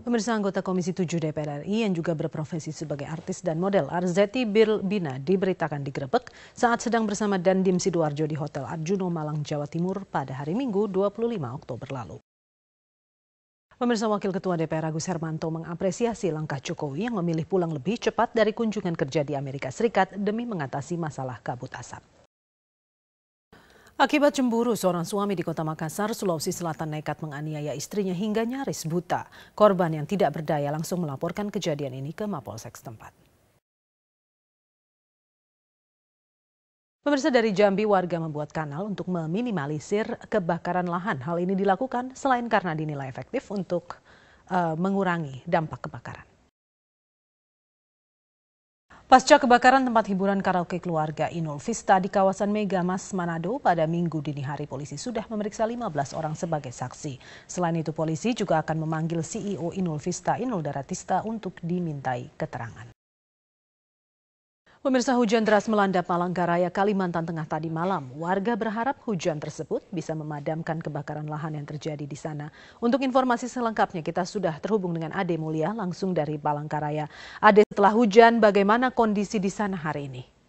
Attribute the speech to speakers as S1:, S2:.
S1: Pemirsa anggota Komisi 7 DPR RI yang juga berprofesi sebagai artis dan model Arzeti Birbina diberitakan digerebek saat sedang bersama Dandim Sidoarjo di Hotel Arjuno Malang, Jawa Timur pada hari Minggu 25 Oktober lalu. Pemirsa Wakil Ketua DPR Agus Hermanto mengapresiasi langkah Jokowi yang memilih pulang lebih cepat dari kunjungan kerja di Amerika Serikat demi mengatasi masalah kabut asap. Akibat cemburu, seorang suami di kota Makassar, Sulawesi Selatan nekat menganiaya istrinya hingga nyaris buta. Korban yang tidak berdaya langsung melaporkan kejadian ini ke Mapolsek setempat. Pemirsa dari Jambi, warga membuat kanal untuk meminimalisir kebakaran lahan. Hal ini dilakukan selain karena dinilai efektif untuk uh, mengurangi dampak kebakaran. Pasca kebakaran tempat hiburan karaoke keluarga Inul Vista di kawasan Megamas, Manado pada minggu dini hari, polisi sudah memeriksa 15 orang sebagai saksi. Selain itu, polisi juga akan memanggil CEO Inul Vista, Inul Daratista, untuk dimintai keterangan. Pemirsa hujan deras melanda Palangkaraya, Kalimantan Tengah tadi malam. Warga berharap hujan tersebut bisa memadamkan kebakaran lahan yang terjadi di sana. Untuk informasi selengkapnya kita sudah terhubung dengan Ade Mulia langsung dari Palangkaraya. Ade, setelah hujan bagaimana kondisi di sana hari ini?